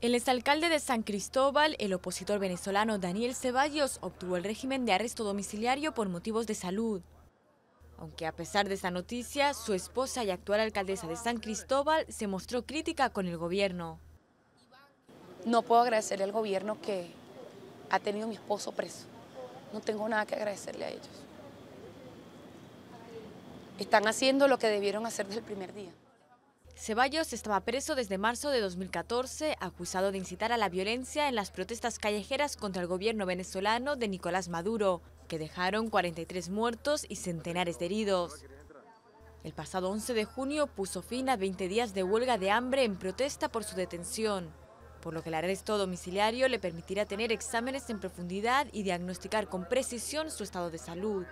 El exalcalde de San Cristóbal, el opositor venezolano Daniel Ceballos, obtuvo el régimen de arresto domiciliario por motivos de salud. Aunque a pesar de esta noticia, su esposa y actual alcaldesa de San Cristóbal se mostró crítica con el gobierno. No puedo agradecerle al gobierno que ha tenido a mi esposo preso. No tengo nada que agradecerle a ellos. Están haciendo lo que debieron hacer desde el primer día. Ceballos estaba preso desde marzo de 2014, acusado de incitar a la violencia en las protestas callejeras contra el gobierno venezolano de Nicolás Maduro, que dejaron 43 muertos y centenares de heridos. El pasado 11 de junio puso fin a 20 días de huelga de hambre en protesta por su detención, por lo que el arresto domiciliario le permitirá tener exámenes en profundidad y diagnosticar con precisión su estado de salud.